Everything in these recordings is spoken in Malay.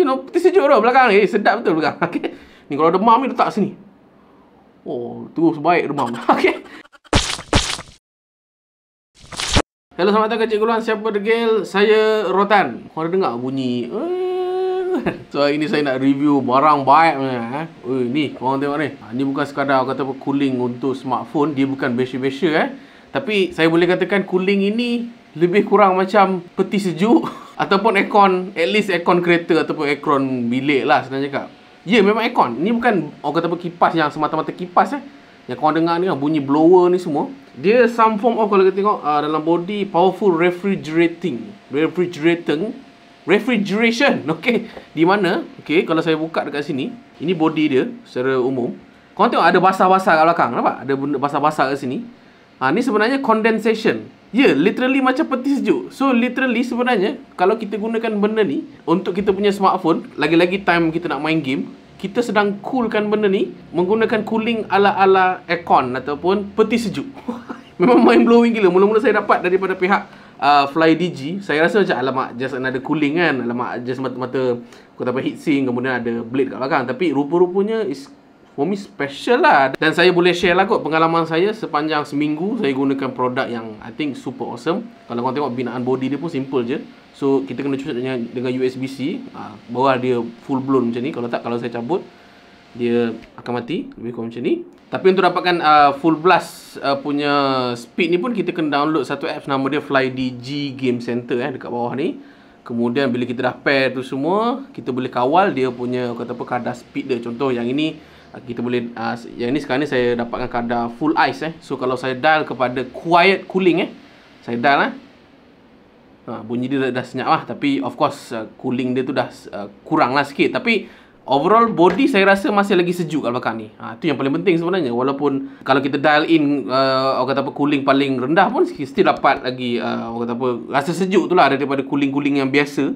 you know, putih sejuk tu belakang. Eh, sedap betul belakang. Okay. Ni kalau demam ni letak sini. Oh, terus baik demam. Okay. Hello, selamat datang ke Cikgu Luan. Siapa degil? Saya Rotan. Kau ada dengar bunyi? So hari ni saya nak review barang baik eh. Ui, ni korang tengok ni. Ha, ni bukan sekadar kata apa cooling untuk smartphone, dia bukan besi-besi. eh. Tapi saya boleh katakan cooling ini lebih kurang macam peti sejuk Ataupun aircon, at least aircon kereta ataupun aircon bilik lah senang cakap. Ya, yeah, memang aircon. Ini bukan orang kata apa, kipas yang semata-mata kipas eh. Yang korang dengar ni kan, bunyi blower ni semua. Dia some form of kalau kita tengok uh, dalam body powerful refrigerating. Refrigerating. Refrigeration. Okay. Di mana? Okay, kalau saya buka dekat sini. Ini body dia secara umum. Korang tengok ada basah-basah kat belakang. Nampak? Ada benda basah-basah kat sini. Ha, ni sebenarnya condensation. Ya, yeah, literally macam peti sejuk. So, literally sebenarnya, kalau kita gunakan benda ni untuk kita punya smartphone, lagi-lagi time kita nak main game, kita sedang coolkan benda ni menggunakan cooling ala-ala aircon ataupun peti sejuk. Memang mind blowing gila. Mula-mula saya dapat daripada pihak uh, Fly DG. Saya rasa macam alamak just another cooling kan. Alamak just mata-mata kata tak heat sink kemudian ada blade kat belakang. Tapi rupa-rupanya is For me special lah Dan saya boleh share lah kot pengalaman saya Sepanjang seminggu saya gunakan produk yang I think super awesome Kalau korang tengok binaan body dia pun simple je So kita kena cucuk dengan, dengan USB-C ha, ah, Bawah dia full blown macam ni Kalau tak kalau saya cabut Dia akan mati Lebih kurang macam ni Tapi untuk dapatkan uh, full blast uh, punya speed ni pun Kita kena download satu app nama dia FlyDG Game Center eh, Dekat bawah ni Kemudian bila kita dah pair tu semua Kita boleh kawal dia punya kata apa, kadar speed dia Contoh yang ini kita boleh uh, yang ni sekarang ni saya dapatkan kadar full ice eh. So kalau saya dial kepada quiet cooling eh, saya dial eh. Ha, bunyi dia dah, dah senyap lah tapi of course uh, cooling dia tu dah uh, kurang lah sikit tapi overall body saya rasa masih lagi sejuk kalau pakai ni. Ha tu yang paling penting sebenarnya walaupun kalau kita dial in uh, kata apa cooling paling rendah pun still dapat lagi uh, kata apa rasa sejuk tu lah daripada cooling-cooling yang biasa.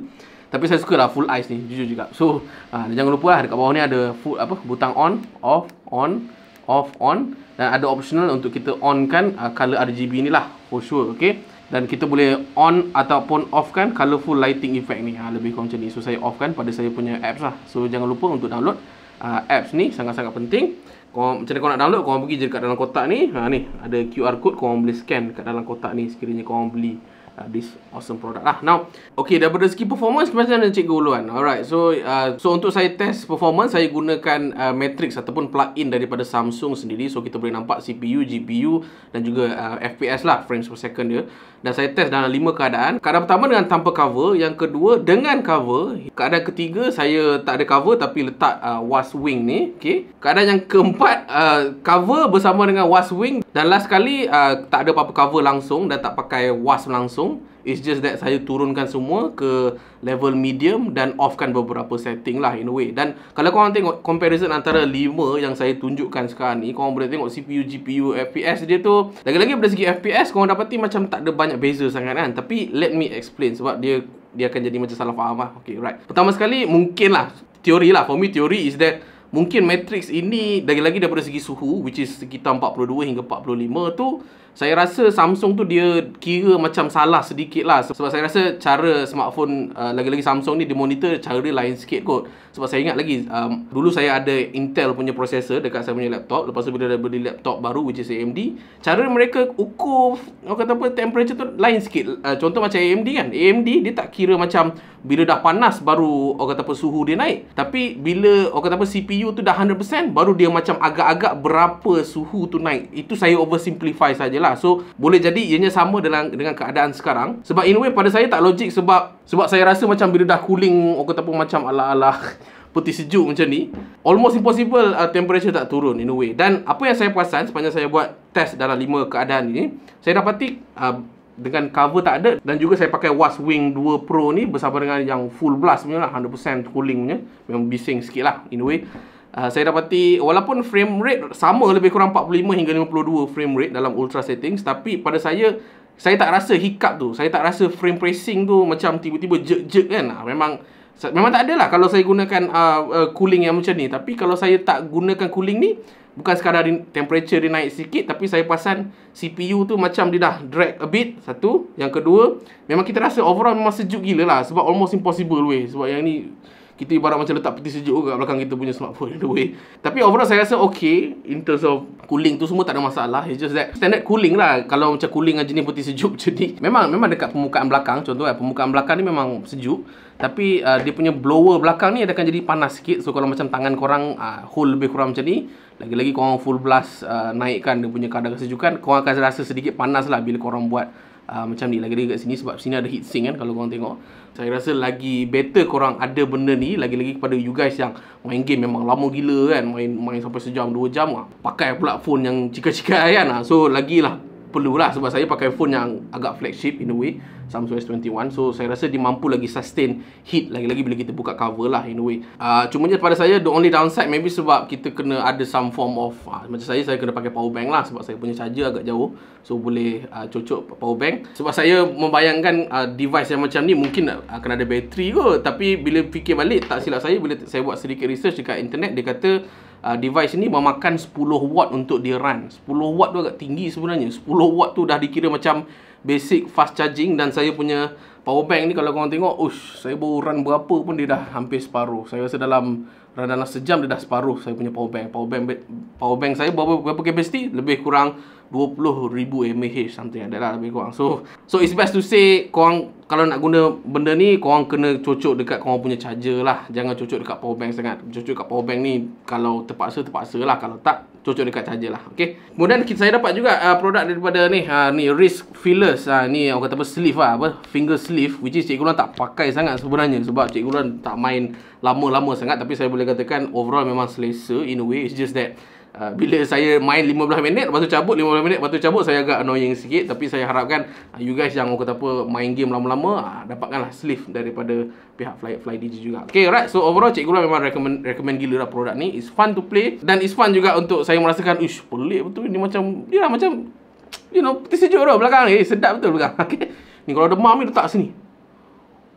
Tapi saya suka lah full ice ni Jujur juga So uh, Jangan lupa lah Dekat bawah ni ada full, apa Butang on Off On Off On Dan ada optional Untuk kita on kan uh, Color RGB ni lah For sure Okay Dan kita boleh on Ataupun off kan Colorful lighting effect ni ha, Lebih kurang macam ni So saya off kan Pada saya punya apps lah So jangan lupa untuk download uh, Apps ni Sangat-sangat penting kau, macam mana kau nak download, kau pergi je dekat dalam kotak ni. Ha ni, ada QR code kau boleh scan dekat dalam kotak ni sekiranya kau beli uh, this awesome product lah. Now, okay daripada segi performance macam mana cikgu uluan? Alright, so uh, so untuk saya test performance, saya gunakan uh, matrix ataupun plug-in daripada Samsung sendiri. So kita boleh nampak CPU, GPU dan juga uh, FPS lah, frames per second dia. Dan saya test dalam lima keadaan. Keadaan pertama dengan tanpa cover, yang kedua dengan cover. Keadaan ketiga, saya tak ada cover tapi letak uh, was wing ni. Okay. Keadaan yang keempat, uh, cover bersama dengan was wing. Dan last sekali uh, tak ada apa-apa cover langsung dan tak pakai was langsung. It's just that saya turunkan semua ke level medium dan offkan beberapa setting lah in a way. Dan kalau korang tengok comparison antara 5 yang saya tunjukkan sekarang ni, korang boleh tengok CPU, GPU, FPS dia tu. Lagi-lagi dari segi FPS, korang dapati macam tak ada banyak beza sangat kan. Tapi let me explain sebab dia dia akan jadi macam salah faham lah. Okay, right. Pertama sekali, mungkin lah. Teori lah. For me, teori is that mungkin matrix ini, lagi-lagi daripada segi suhu, which is sekitar 42 hingga 45 tu, saya rasa Samsung tu dia kira macam salah sedikit lah sebab saya rasa cara smartphone uh, lagi-lagi Samsung ni monitor cara dia lain sikit kot sebab saya ingat lagi um, dulu saya ada Intel punya processor dekat saya punya laptop lepas tu bila dah beli laptop baru which is AMD cara mereka ukur orang kata apa temperature tu lain sikit uh, contoh macam AMD kan AMD dia tak kira macam bila dah panas baru orang kata apa suhu dia naik tapi bila orang kata apa CPU tu dah 100% baru dia macam agak-agak berapa suhu tu naik itu saya oversimplify sajalah lah So boleh jadi ianya sama dengan dengan keadaan sekarang Sebab in way pada saya tak logik sebab Sebab saya rasa macam bila dah cooling Orang kata pun macam ala-ala putih sejuk macam ni Almost impossible uh, temperature tak turun in a way Dan apa yang saya perasan sepanjang saya buat test dalam lima keadaan ni Saya dapati uh, dengan cover tak ada Dan juga saya pakai Was Wing 2 Pro ni Bersama dengan yang full blast punya lah 100% cooling punya Memang bising sikit lah in a way Ah, saya dapati walaupun frame rate sama lebih kurang 45 hingga 52 frame rate dalam ultra settings tapi pada saya saya tak rasa hiccup tu saya tak rasa frame pressing tu macam tiba-tiba jerk-jerk kan ah, memang memang tak ada lah kalau saya gunakan uh, uh, cooling yang macam ni tapi kalau saya tak gunakan cooling ni bukan sekadar temperature dia naik sikit tapi saya pasang CPU tu macam dia dah drag a bit satu yang kedua memang kita rasa overall memang sejuk gila lah sebab almost impossible weh sebab yang ni kita ibarat macam letak peti sejuk kat belakang kita punya smartphone in the way tapi overall saya rasa okay in terms of cooling tu semua tak ada masalah it's just that standard cooling lah kalau macam cooling aja ni peti sejuk macam ni memang, memang dekat permukaan belakang contoh kan permukaan belakang ni memang sejuk tapi uh, dia punya blower belakang ni akan jadi panas sikit so kalau macam tangan korang uh, hold lebih kurang macam ni lagi-lagi korang full blast uh, naikkan dia punya kadar kesejukan korang akan rasa sedikit panas lah bila korang buat uh, macam ni lagi lagi kat sini sebab sini ada heat sink kan kalau korang tengok saya rasa lagi better korang ada benda ni lagi-lagi kepada you guys yang main game memang lama gila kan main main sampai sejam dua jam lah. pakai pula phone yang cika-cika kan lah. so lah lah sebab saya pakai phone yang agak flagship in a way Samsung S21 so saya rasa dia mampu lagi sustain heat lagi-lagi bila kita buka cover lah in a way uh, ah, cumanya pada saya the only downside maybe sebab kita kena ada some form of uh, macam saya saya kena pakai power bank lah sebab saya punya charger agak jauh so boleh uh, cocok power bank sebab saya membayangkan uh, device yang macam ni mungkin akan ada bateri kot tapi bila fikir balik tak silap saya bila saya buat sedikit research dekat internet dia kata uh, device ni memakan 10 watt untuk dia run 10 watt tu agak tinggi sebenarnya 10 watt tu dah dikira macam basic fast charging dan saya punya power bank ni kalau korang tengok ush saya baru run berapa pun dia dah hampir separuh saya rasa dalam run dalam sejam dia dah separuh saya punya power bank power bank power bank saya berapa berapa capacity lebih kurang 20000 mAh something ada lah lebih kurang so so it's best to say korang kalau nak guna benda ni korang kena cocok dekat korang punya charger lah jangan cocok dekat power bank sangat cocok dekat power bank ni kalau terpaksa terpaksa lah kalau tak cocok dekat charger lah okey kemudian kita, saya dapat juga uh, produk daripada ni ha uh, ni wrist fillers ha uh, ni orang kata apa sleeve lah apa finger sleeve which is cikgu orang tak pakai sangat sebenarnya sebab cikgu orang tak main lama-lama sangat tapi saya boleh katakan overall memang selesa in a way it's just that Ah, bila saya main 15 minit lepas tu cabut 15 minit lepas tu cabut saya agak annoying sikit tapi saya harapkan uh, you guys yang kata apa main game lama-lama uh, dapatkanlah sleeve daripada pihak Fly Fly DJ juga. Okay alright so overall cikgu lah memang recommend recommend gila lah produk ni. It's fun to play dan it's fun juga untuk saya merasakan ush pelik betul ni macam dia lah macam you know putih sejuk tu belakang ni. Eh, sedap betul belakang. Okay. Ni kalau demam ni letak sini.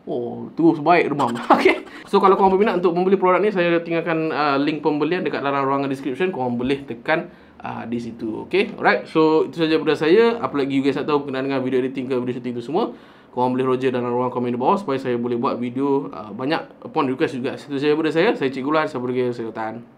Oh, terus baik rumah. Okay. So kalau korang berminat untuk membeli produk ni Saya tinggalkan uh, link pembelian dekat dalam ruangan description Korang boleh tekan uh, di situ Okay, alright So itu saja daripada saya Apa lagi you guys nak tahu kena dengan video editing ke video shooting tu semua Korang boleh roger dalam ruang komen di bawah Supaya saya boleh buat video uh, banyak upon request juga Itu saja daripada saya Saya Cik Gulan, sampai lagi saya datang